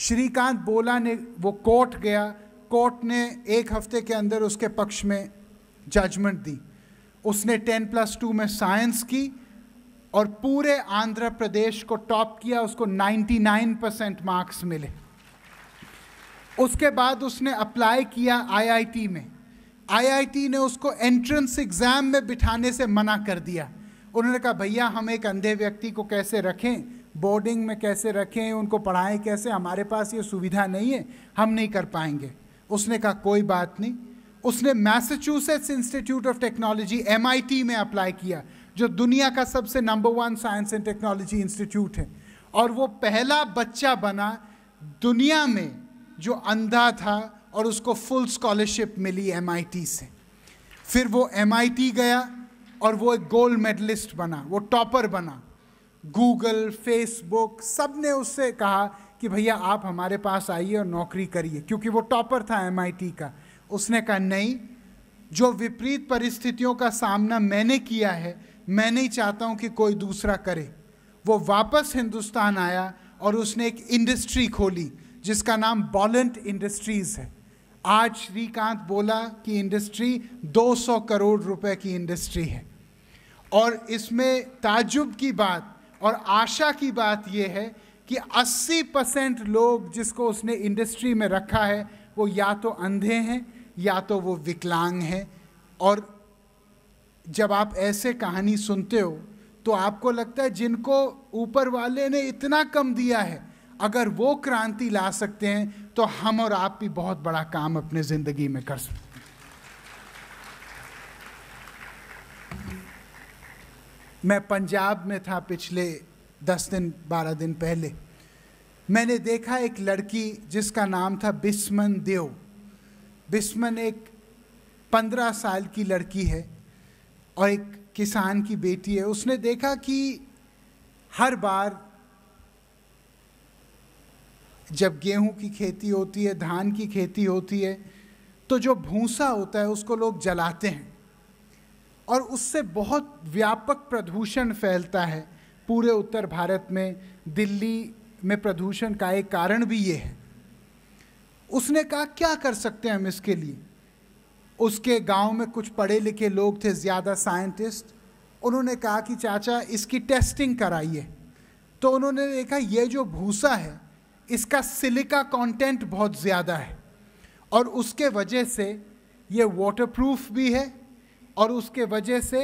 श्रीकांत बोला ने वो कोर्ट गया कोर्ट ने एक हफ्ते के अंदर उसके पक्ष में जजमेंट दी उसने टेन प्लस टू में साइंस की और पूरे आंध्र प्रदेश को टॉप किया उसको 99 परसेंट मार्क्स मिले उसके बाद उसने अप्लाई किया आईआईटी में आईआईटी ने उसको एंट्रेंस एग्ज़ाम में बिठाने से मना कर दिया उन्होंने कहा भैया हम एक अंधे व्यक्ति को कैसे रखें बोर्डिंग में कैसे रखें उनको पढ़ाएं कैसे हमारे पास ये सुविधा नहीं है हम नहीं कर पाएंगे उसने कहा कोई बात नहीं उसने Massachusetts Institute of Technology M में अप्लाई किया जो दुनिया का सबसे number one science and technology institute है और वो पहला बच्चा बना दुनिया में जो अंधा था और उसको फुल स्कॉलरशिप मिली एम से फिर वो एम गया और वो एक गोल्ड मेडलिस्ट बना वो टॉपर बना गूगल फेसबुक सब ने उससे कहा कि भैया आप हमारे पास आइए और नौकरी करिए क्योंकि वो टॉपर था एम का उसने कहा नहीं जो विपरीत परिस्थितियों का सामना मैंने किया है मैं नहीं चाहता हूँ कि कोई दूसरा करे वो वापस हिंदुस्तान आया और उसने एक इंडस्ट्री खोली जिसका नाम बॉलेंट इंडस्ट्रीज़ है आज श्रीकांत बोला कि इंडस्ट्री 200 करोड़ रुपए की इंडस्ट्री है और इसमें ताजुब की बात और आशा की बात यह है कि 80 परसेंट लोग जिसको उसने इंडस्ट्री में रखा है वो या तो अंधे हैं या तो वो विकलांग हैं और जब आप ऐसे कहानी सुनते हो तो आपको लगता है जिनको ऊपर वाले ने इतना कम दिया है अगर वो क्रांति ला सकते हैं तो हम और आप भी बहुत बड़ा काम अपने ज़िंदगी में कर सकते हैं मैं पंजाब में था पिछले दस दिन बारह दिन पहले मैंने देखा एक लड़की जिसका नाम था बिस्मन देव बिस्मन एक पंद्रह साल की लड़की है और एक किसान की बेटी है उसने देखा कि हर बार जब गेहूं की खेती होती है धान की खेती होती है तो जो भूसा होता है उसको लोग जलाते हैं और उससे बहुत व्यापक प्रदूषण फैलता है पूरे उत्तर भारत में दिल्ली में प्रदूषण का एक कारण भी ये है उसने कहा क्या कर सकते हैं हम इसके लिए उसके गांव में कुछ पढ़े लिखे लोग थे ज़्यादा साइंटिस्ट उन्होंने कहा कि चाचा इसकी टेस्टिंग कराइए तो उन्होंने देखा ये जो भूसा है इसका सिलिका कंटेंट बहुत ज़्यादा है और उसके वजह से ये वाटरप्रूफ भी है और उसके वजह से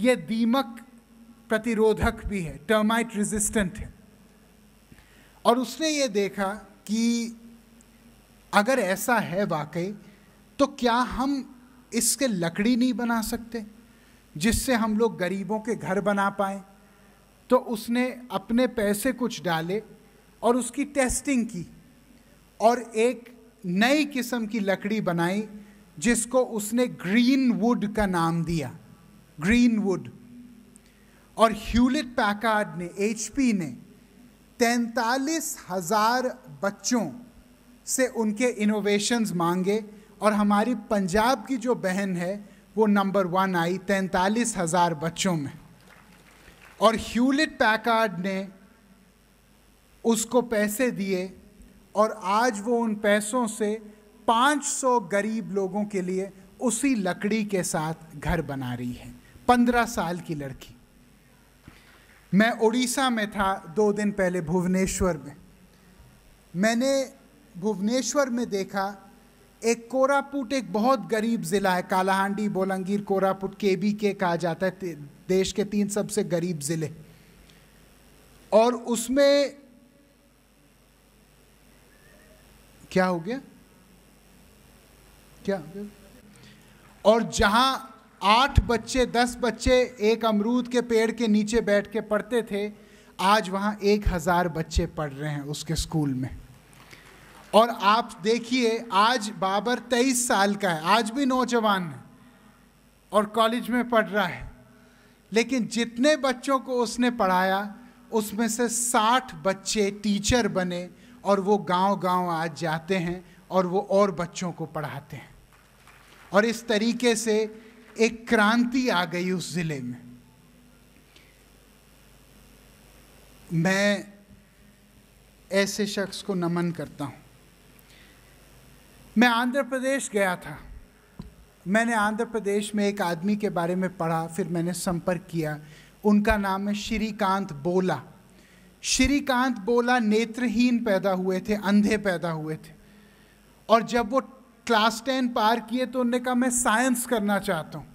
ये दीमक प्रतिरोधक भी है टर्माइट रेजिस्टेंट है और उसने ये देखा कि अगर ऐसा है वाकई तो क्या हम इसके लकड़ी नहीं बना सकते जिससे हम लोग गरीबों के घर बना पाए तो उसने अपने पैसे कुछ डाले और उसकी टेस्टिंग की और एक नई किस्म की लकड़ी बनाई जिसको उसने ग्रीन वुड का नाम दिया ग्रीन वुड और ह्यूलिट पैकार्ड ने एचपी ने तैंतालीस हजार बच्चों से उनके इनोवेशंस मांगे और हमारी पंजाब की जो बहन है वो नंबर वन आई तैंतालीस हजार बच्चों में और ह्यूलिट पैकार्ड ने उसको पैसे दिए और आज वो उन पैसों से 500 गरीब लोगों के लिए उसी लकड़ी के साथ घर बना रही है पंद्रह साल की लड़की मैं उड़ीसा में था दो दिन पहले भुवनेश्वर में मैंने भुवनेश्वर में देखा एक कोरापुट एक बहुत गरीब ज़िला है कालाहांडी बोलंगीर कोरापुट के बी के कहा जाता है देश के तीन सबसे गरीब ज़िले और उसमें क्या हो गया क्या और जहाँ आठ बच्चे दस बच्चे एक अमरूद के पेड़ के नीचे बैठ के पढ़ते थे आज वहाँ एक हज़ार बच्चे पढ़ रहे हैं उसके स्कूल में और आप देखिए आज बाबर तेईस साल का है आज भी नौजवान है और कॉलेज में पढ़ रहा है लेकिन जितने बच्चों को उसने पढ़ाया उसमें से साठ बच्चे टीचर बने और वो गांव-गांव आज जाते हैं और वो और बच्चों को पढ़ाते हैं और इस तरीके से एक क्रांति आ गई उस ज़िले में मैं ऐसे शख्स को नमन करता हूं मैं आंध्र प्रदेश गया था मैंने आंध्र प्रदेश में एक आदमी के बारे में पढ़ा फिर मैंने संपर्क किया उनका नाम है श्रीकांत बोला श्रीकांत बोला नेत्रहीन पैदा हुए थे अंधे पैदा हुए थे और जब वो क्लास टेन पार किए तो उन्होंने कहा मैं साइंस करना चाहता हूँ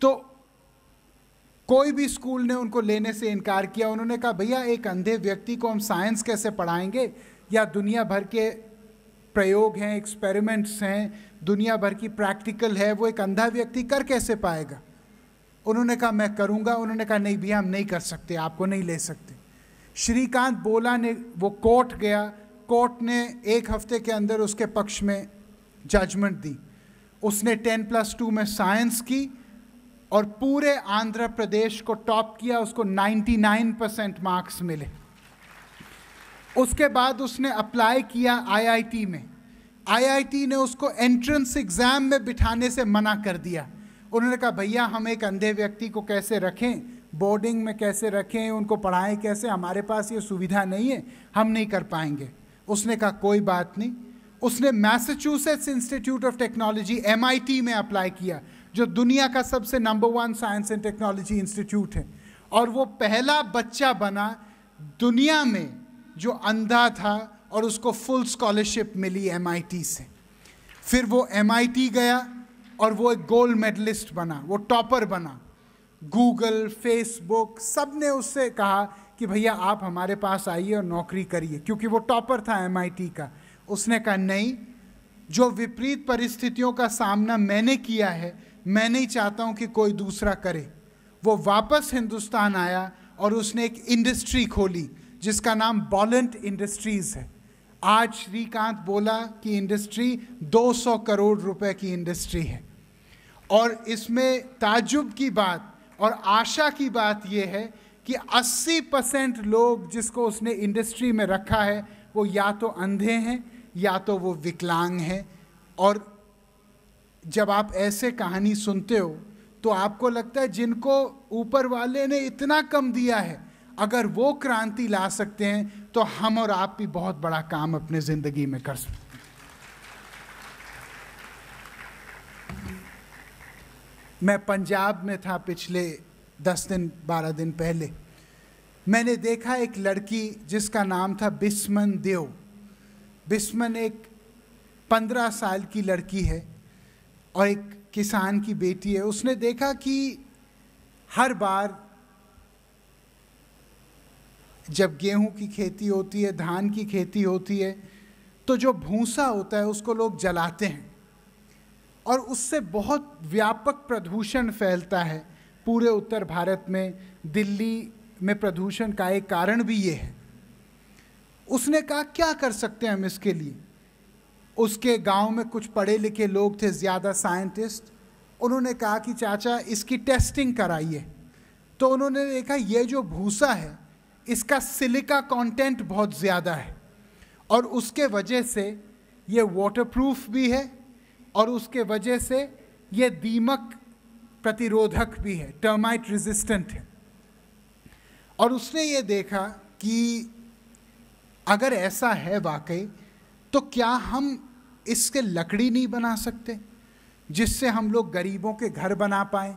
तो कोई भी स्कूल ने उनको लेने से इनकार किया उन्होंने कहा भैया एक अंधे व्यक्ति को हम साइंस कैसे पढ़ाएंगे या दुनिया भर के प्रयोग हैं एक्सपेरिमेंट्स हैं दुनिया भर की प्रैक्टिकल है वो एक अंधा व्यक्ति कर कैसे पाएगा उन्होंने कहा मैं करूँगा उन्होंने कहा नहीं भैया हम नहीं कर सकते आपको नहीं ले सकते श्रीकांत बोला ने वो कोर्ट गया कोर्ट ने एक हफ्ते के अंदर उसके पक्ष में जजमेंट दी उसने टेन प्लस टू में साइंस की और पूरे आंध्र प्रदेश को टॉप किया उसको 99 परसेंट मार्क्स मिले उसके बाद उसने अप्लाई किया आईआईटी में आईआईटी ने उसको एंट्रेंस एग्ज़ाम में बिठाने से मना कर दिया उन्होंने कहा भैया हम एक अंधे व्यक्ति को कैसे रखें बोर्डिंग में कैसे रखें उनको पढ़ाएं कैसे हमारे पास ये सुविधा नहीं है हम नहीं कर पाएंगे उसने कहा कोई बात नहीं उसने Massachusetts Institute of Technology M में अप्लाई किया जो दुनिया का सबसे number one science and technology institute है और वो पहला बच्चा बना दुनिया में जो अंधा था और उसको फुल स्कॉलरशिप मिली एम से फिर वो एम गया और वो एक गोल्ड मेडलिस्ट बना वो टॉपर बना गूगल फेसबुक सब ने उससे कहा कि भैया आप हमारे पास आइए और नौकरी करिए क्योंकि वो टॉपर था एम का उसने कहा नहीं जो विपरीत परिस्थितियों का सामना मैंने किया है मैं नहीं चाहता हूँ कि कोई दूसरा करे वो वापस हिंदुस्तान आया और उसने एक इंडस्ट्री खोली जिसका नाम बॉलेंट इंडस्ट्रीज़ है आज श्रीकांत बोला कि इंडस्ट्री 200 करोड़ रुपए की इंडस्ट्री है और इसमें ताजुब की बात और आशा की बात यह है कि 80 परसेंट लोग जिसको उसने इंडस्ट्री में रखा है वो या तो अंधे हैं या तो वो विकलांग हैं और जब आप ऐसे कहानी सुनते हो तो आपको लगता है जिनको ऊपर वाले ने इतना कम दिया है अगर वो क्रांति ला सकते हैं तो हम और आप भी बहुत बड़ा काम अपने ज़िंदगी में कर सकते हैं मैं पंजाब में था पिछले दस दिन बारह दिन पहले मैंने देखा एक लड़की जिसका नाम था बिस्मन देव बिस्मन एक पंद्रह साल की लड़की है और एक किसान की बेटी है उसने देखा कि हर बार जब गेहूं की खेती होती है धान की खेती होती है तो जो भूसा होता है उसको लोग जलाते हैं और उससे बहुत व्यापक प्रदूषण फैलता है पूरे उत्तर भारत में दिल्ली में प्रदूषण का एक कारण भी ये है उसने कहा क्या कर सकते हैं हम इसके लिए उसके गांव में कुछ पढ़े लिखे लोग थे ज़्यादा साइंटिस्ट उन्होंने कहा कि चाचा इसकी टेस्टिंग कराइए तो उन्होंने देखा ये जो भूसा है इसका सिलिका कंटेंट बहुत ज़्यादा है और उसके वजह से ये वाटरप्रूफ भी है और उसके वजह से ये दीमक प्रतिरोधक भी है टर्माइट रेजिस्टेंट है और उसने ये देखा कि अगर ऐसा है वाकई तो क्या हम इसके लकड़ी नहीं बना सकते जिससे हम लोग गरीबों के घर बना पाए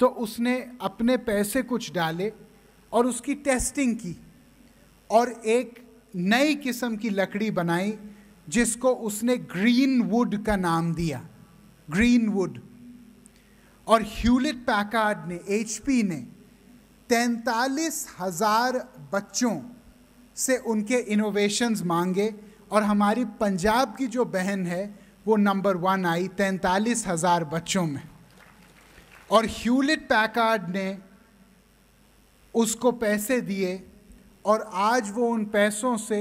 तो उसने अपने पैसे कुछ डाले और उसकी टेस्टिंग की और एक नई किस्म की लकड़ी बनाई जिसको उसने ग्रीन वुड का नाम दिया ग्रीन वुड और ह्यूलिट पैकार्ड ने एच ने तैंतालीस हज़ार बच्चों से उनके इनोवेशंस मांगे और हमारी पंजाब की जो बहन है वो नंबर वन आई तैंतालीस हज़ार बच्चों में और ह्यूलिट पैकार्ड ने उसको पैसे दिए और आज वो उन पैसों से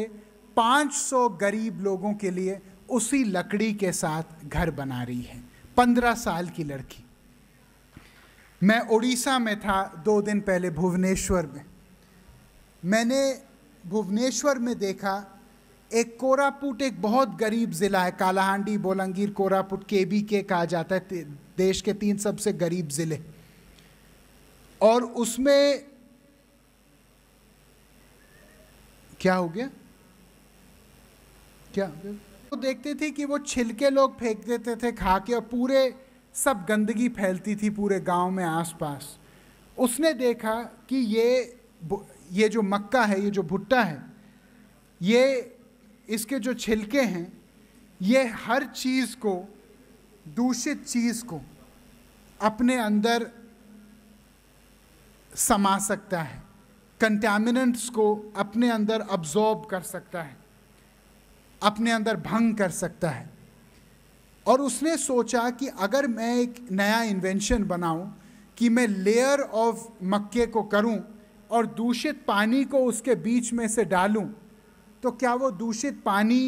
500 गरीब लोगों के लिए उसी लकड़ी के साथ घर बना रही है पंद्रह साल की लड़की मैं उड़ीसा में था दो दिन पहले भुवनेश्वर में मैंने भुवनेश्वर में देखा एक कोरापुट एक बहुत गरीब ज़िला है कालाहांडी बोलंगीर कोरापुट के बी के कहा जाता है देश के तीन सबसे गरीब ज़िले और उसमें क्या हो गया क्या हो गया तो देखते थे कि वो छिलके लोग फेंक देते थे खा के और पूरे सब गंदगी फैलती थी पूरे गांव में आसपास उसने देखा कि ये ये जो मक्का है ये जो भुट्टा है ये इसके जो छिलके हैं ये हर चीज़ को दूषित चीज़ को अपने अंदर समा सकता है कंटामिनेंट्स को अपने अंदर अब्जॉर्ब कर सकता है अपने अंदर भंग कर सकता है और उसने सोचा कि अगर मैं एक नया इन्वेंशन बनाऊं कि मैं लेयर ऑफ मक्के को करूं और दूषित पानी को उसके बीच में से डालूं तो क्या वो दूषित पानी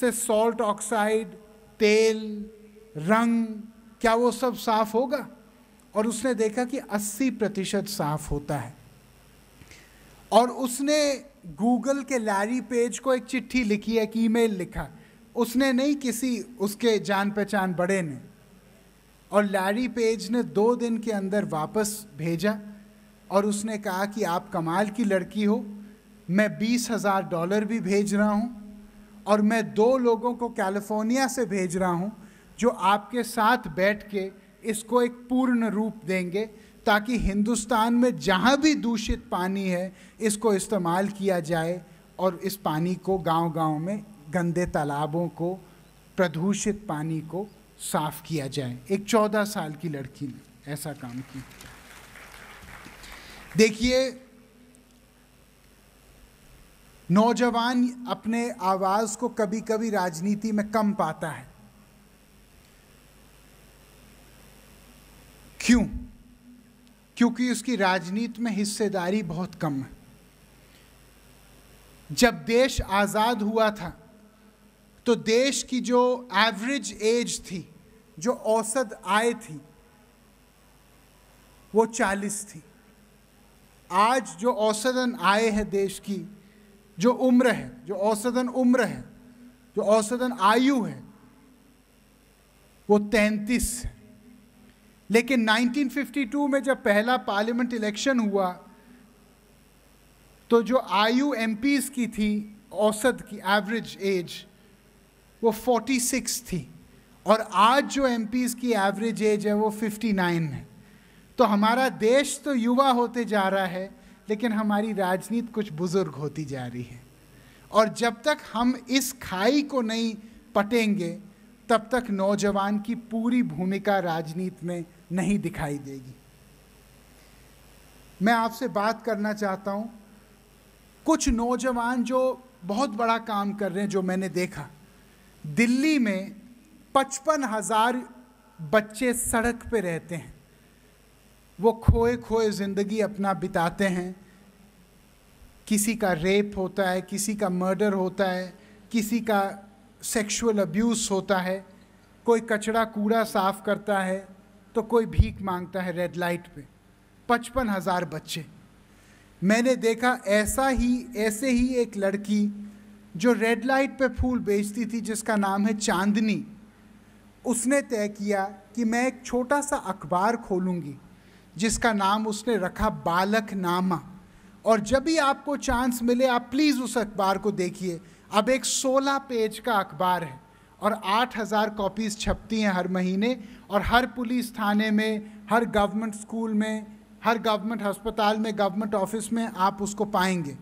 से सॉल्ट ऑक्साइड तेल रंग क्या वो सब साफ होगा और उसने देखा कि 80 प्रतिशत साफ होता है और उसने गूगल के लैरी पेज को एक चिट्ठी लिखी है एक ईमेल लिखा उसने नहीं किसी उसके जान पहचान बड़े ने और लैरी पेज ने दो दिन के अंदर वापस भेजा और उसने कहा कि आप कमाल की लड़की हो मैं बीस हज़ार डॉलर भी भेज रहा हूँ और मैं दो लोगों को कैलिफोर्निया से भेज रहा हूँ जो आपके साथ बैठ के इसको एक पूर्ण रूप देंगे ताकि हिंदुस्तान में जहाँ भी दूषित पानी है इसको इस्तेमाल किया जाए और इस पानी को गांव-गांव में गंदे तालाबों को प्रदूषित पानी को साफ किया जाए एक चौदह साल की लड़की ने ऐसा काम किया देखिए नौजवान अपने आवाज़ को कभी कभी राजनीति में कम पाता है क्यों क्योंकि उसकी राजनीति में हिस्सेदारी बहुत कम है जब देश आज़ाद हुआ था तो देश की जो एवरेज एज थी जो औसत आय थी वो चालीस थी आज जो औसतन आय है देश की जो उम्र है जो औसतन उम्र है जो औसतन आयु है वो तैंतीस है लेकिन 1952 में जब पहला पार्लियामेंट इलेक्शन हुआ तो जो आयु एमपीज़ की थी औसत की एवरेज एज वो 46 थी और आज जो एम की एवरेज एज है वो 59 है तो हमारा देश तो युवा होते जा रहा है लेकिन हमारी राजनीति कुछ बुज़ुर्ग होती जा रही है और जब तक हम इस खाई को नहीं पटेंगे तब तक नौजवान की पूरी भूमिका राजनीति में नहीं दिखाई देगी मैं आपसे बात करना चाहता हूँ कुछ नौजवान जो बहुत बड़ा काम कर रहे हैं जो मैंने देखा दिल्ली में पचपन हजार बच्चे सड़क पे रहते हैं वो खोए खोए ज़िंदगी अपना बिताते हैं किसी का रेप होता है किसी का मर्डर होता है किसी का सेक्सुअल अब्यूज़ होता है कोई कचरा कूड़ा साफ़ करता है तो कोई भीख मांगता है रेड लाइट पे पचपन हज़ार बच्चे मैंने देखा ऐसा ही ऐसे ही एक लड़की जो रेड लाइट पे फूल बेचती थी जिसका नाम है चांदनी उसने तय किया कि मैं एक छोटा सा अखबार खोलूँगी जिसका नाम उसने रखा बालक नामा और जब भी आपको चांस मिले आप प्लीज़ उस अखबार को देखिए अब एक 16 पेज का अखबार है और 8000 कॉपीज़ छपती हैं हर महीने और हर पुलिस थाने में हर गवर्नमेंट स्कूल में हर गवर्नमेंट अस्पताल में गवर्नमेंट ऑफिस में आप उसको पाएंगे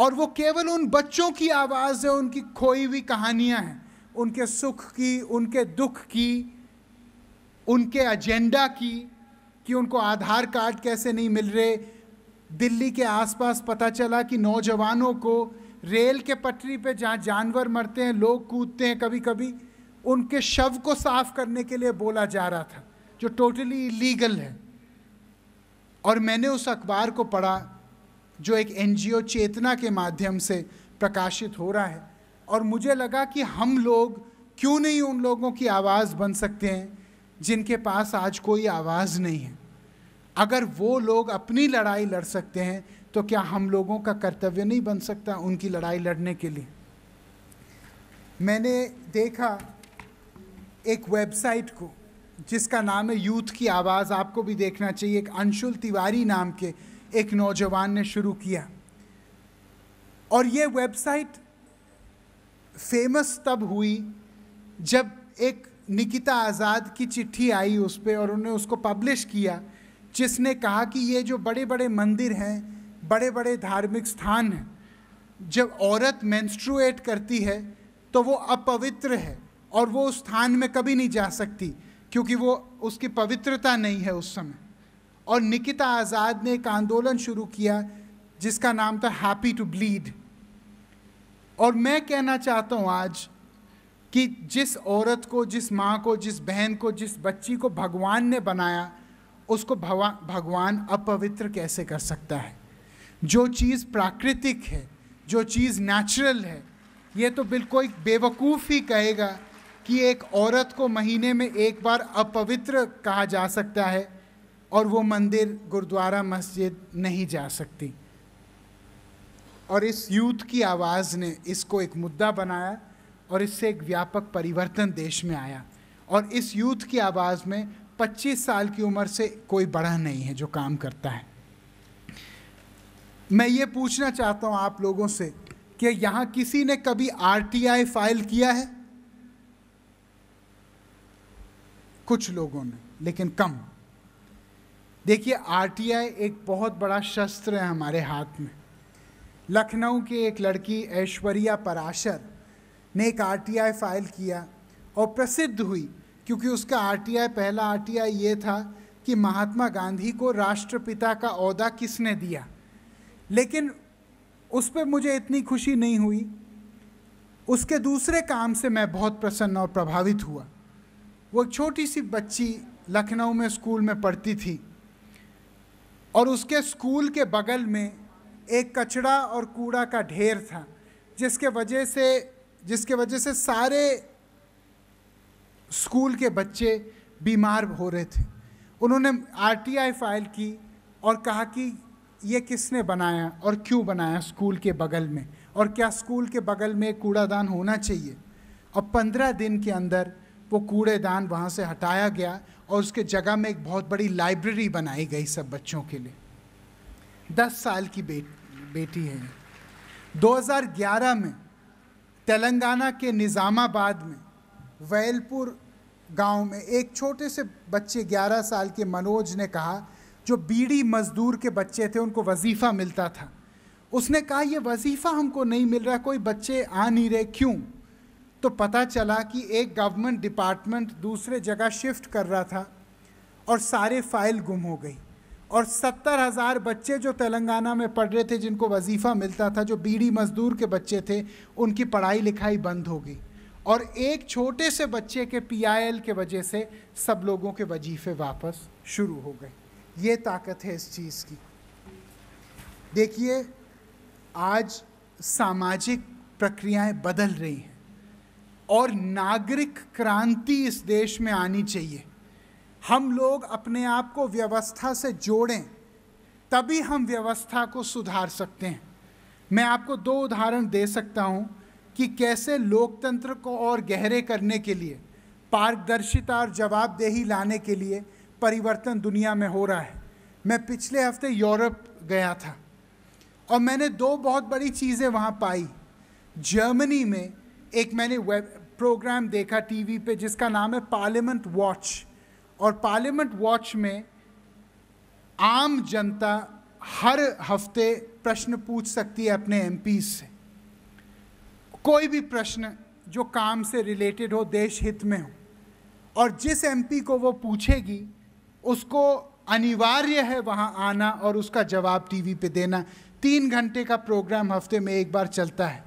और वो केवल उन बच्चों की आवाज़ है उनकी खोई हुई कहानियाँ हैं उनके सुख की उनके दुख की उनके एजेंडा की कि उनको आधार कार्ड कैसे नहीं मिल रहे दिल्ली के आसपास पता चला कि नौजवानों को रेल के पटरी पे जहाँ जानवर मरते हैं लोग कूदते हैं कभी कभी उनके शव को साफ करने के लिए बोला जा रहा था जो टोटली इलीगल है और मैंने उस अखबार को पढ़ा जो एक एन चेतना के माध्यम से प्रकाशित हो रहा है और मुझे लगा कि हम लोग क्यों नहीं उन लोगों की आवाज़ बन सकते हैं जिनके पास आज कोई आवाज़ नहीं है अगर वो लोग अपनी लड़ाई लड़ सकते हैं तो क्या हम लोगों का कर्तव्य नहीं बन सकता उनकी लड़ाई लड़ने के लिए मैंने देखा एक वेबसाइट को जिसका नाम है यूथ की आवाज़ आपको भी देखना चाहिए एक अंशुल तिवारी नाम के एक नौजवान ने शुरू किया और ये वेबसाइट फेमस तब हुई जब एक निकिता आज़ाद की चिट्ठी आई उस पर और उन्होंने उसको पब्लिश किया जिसने कहा कि ये जो बड़े बड़े मंदिर हैं बड़े बड़े धार्मिक स्थान हैं जब औरत मैंस्ट्रुएट करती है तो वो अपवित्र है और वो उस स्थान में कभी नहीं जा सकती क्योंकि वो उसकी पवित्रता नहीं है उस समय और निकिता आज़ाद ने एक आंदोलन शुरू किया जिसका नाम था हैप्पी टू ब्लीड और मैं कहना चाहता हूँ आज कि जिस औरत को जिस माँ को जिस बहन को जिस बच्ची को भगवान ने बनाया उसको भगवान अपवित्र कैसे कर सकता है जो चीज़ प्राकृतिक है जो चीज़ नेचुरल है ये तो बिल्कुल एक बेवकूफ़ ही कहेगा कि एक औरत को महीने में एक बार अपवित्र कहा जा सकता है और वो मंदिर गुरुद्वारा मस्जिद नहीं जा सकती और इस यूथ की आवाज़ ने इसको एक मुद्दा बनाया और इससे एक व्यापक परिवर्तन देश में आया और इस यूथ की आवाज़ में 25 साल की उम्र से कोई बड़ा नहीं है जो काम करता है मैं ये पूछना चाहता हूँ आप लोगों से कि यहाँ किसी ने कभी आर फाइल किया है कुछ लोगों ने लेकिन कम देखिए आरटीआई एक बहुत बड़ा शस्त्र है हमारे हाथ में लखनऊ की एक लड़की ऐश्वर्या पराशर ने एक आरटीआई फाइल किया और प्रसिद्ध हुई क्योंकि उसका आरटीआई पहला आरटीआई ये था कि महात्मा गांधी को राष्ट्रपिता का अहदा किसने दिया लेकिन उस पर मुझे इतनी खुशी नहीं हुई उसके दूसरे काम से मैं बहुत प्रसन्न और प्रभावित हुआ वो एक छोटी सी बच्ची लखनऊ में स्कूल में पढ़ती थी और उसके स्कूल के बगल में एक कचड़ा और कूड़ा का ढेर था जिसके वजह से जिसके वजह से सारे स्कूल के बच्चे बीमार हो रहे थे उन्होंने आरटीआई फाइल की और कहा कि ये किसने बनाया और क्यों बनाया स्कूल के बगल में और क्या स्कूल के बगल में कूड़ादान होना चाहिए और पंद्रह दिन के अंदर वो कूड़ेदान वहाँ से हटाया गया और उसके जगह में एक बहुत बड़ी लाइब्रेरी बनाई गई सब बच्चों के लिए दस साल की बेट, बेटी है 2011 में तेलंगाना के निज़ामाबाद में वैलपुर गांव में एक छोटे से बच्चे 11 साल के मनोज ने कहा जो बीड़ी मजदूर के बच्चे थे उनको वजीफ़ा मिलता था उसने कहा ये वजीफ़ा हमको नहीं मिल रहा कोई बच्चे आ नहीं रहे क्यों तो पता चला कि एक गवर्नमेंट डिपार्टमेंट दूसरे जगह शिफ्ट कर रहा था और सारे फाइल गुम हो गई और सत्तर हज़ार बच्चे जो तेलंगाना में पढ़ रहे थे जिनको वजीफ़ा मिलता था जो बीड़ी मज़दूर के बच्चे थे उनकी पढ़ाई लिखाई बंद हो गई और एक छोटे से बच्चे के पीआईएल के वजह से सब लोगों के वजीफ़े वापस शुरू हो गए ये ताकत है इस चीज़ की देखिए आज सामाजिक प्रक्रियाएं बदल रही हैं और नागरिक क्रांति इस देश में आनी चाहिए हम लोग अपने आप को व्यवस्था से जोड़ें तभी हम व्यवस्था को सुधार सकते हैं मैं आपको दो उदाहरण दे सकता हूँ कि कैसे लोकतंत्र को और गहरे करने के लिए पारदर्शिता और जवाबदेही लाने के लिए परिवर्तन दुनिया में हो रहा है मैं पिछले हफ्ते यूरोप गया था और मैंने दो बहुत बड़ी चीज़ें वहाँ पाई जर्मनी में एक मैंने वेब प्रोग्राम देखा टीवी पे जिसका नाम है पार्लियामेंट वॉच और पार्लियामेंट वॉच में आम जनता हर हफ्ते प्रश्न पूछ सकती है अपने एम से कोई भी प्रश्न जो काम से रिलेटेड हो देश हित में हो और जिस एम को वो पूछेगी उसको अनिवार्य है वहाँ आना और उसका जवाब टीवी पे देना तीन घंटे का प्रोग्राम हफ्ते में एक बार चलता है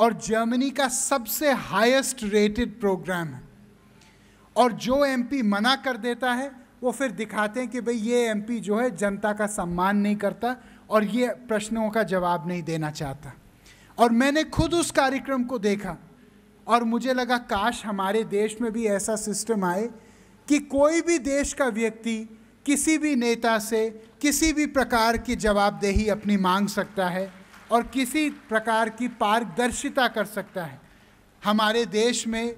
और जर्मनी का सबसे हाईएस्ट रेटेड प्रोग्राम है और जो एमपी मना कर देता है वो फिर दिखाते हैं कि भाई ये एमपी जो है जनता का सम्मान नहीं करता और ये प्रश्नों का जवाब नहीं देना चाहता और मैंने खुद उस कार्यक्रम को देखा और मुझे लगा काश हमारे देश में भी ऐसा सिस्टम आए कि कोई भी देश का व्यक्ति किसी भी नेता से किसी भी प्रकार की जवाबदेही अपनी मांग सकता है और किसी प्रकार की पारदर्शिता कर सकता है हमारे देश में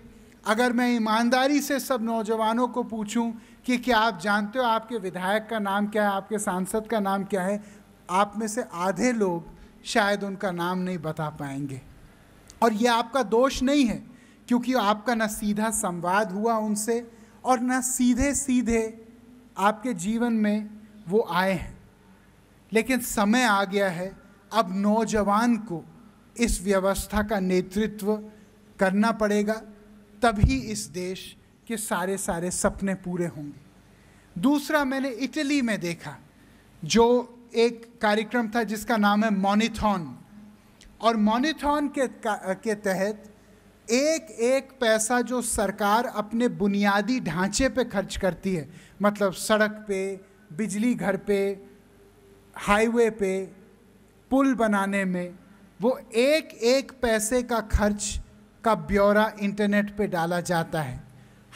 अगर मैं ईमानदारी से सब नौजवानों को पूछूं कि क्या आप जानते हो आपके विधायक का नाम क्या है आपके सांसद का नाम क्या है आप में से आधे लोग शायद उनका नाम नहीं बता पाएंगे और यह आपका दोष नहीं है क्योंकि आपका ना सीधा संवाद हुआ उनसे और ना सीधे सीधे आपके जीवन में वो आए हैं लेकिन समय आ गया है अब नौजवान को इस व्यवस्था का नेतृत्व करना पड़ेगा तभी इस देश के सारे सारे सपने पूरे होंगे दूसरा मैंने इटली में देखा जो एक कार्यक्रम था जिसका नाम है मोनिथॉन और मोनिथॉन के के तहत एक एक पैसा जो सरकार अपने बुनियादी ढांचे पे खर्च करती है मतलब सड़क पे बिजली घर पे हाईवे पे पुल बनाने में वो एक एक पैसे का खर्च का ब्यौरा इंटरनेट पे डाला जाता है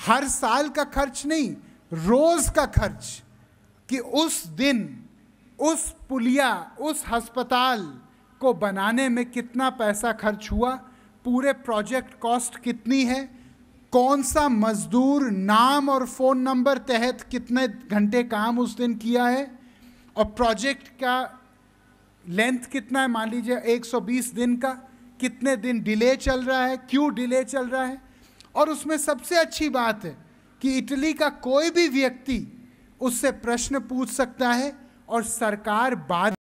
हर साल का खर्च नहीं रोज़ का खर्च कि उस दिन उस पुलिया उस अस्पताल को बनाने में कितना पैसा खर्च हुआ पूरे प्रोजेक्ट कॉस्ट कितनी है कौन सा मज़दूर नाम और फ़ोन नंबर तहत कितने घंटे काम उस दिन किया है और प्रोजेक्ट का लेंथ कितना है मान लीजिए 120 दिन का कितने दिन डिले चल रहा है क्यों डिले चल रहा है और उसमें सबसे अच्छी बात है कि इटली का कोई भी व्यक्ति उससे प्रश्न पूछ सकता है और सरकार बाद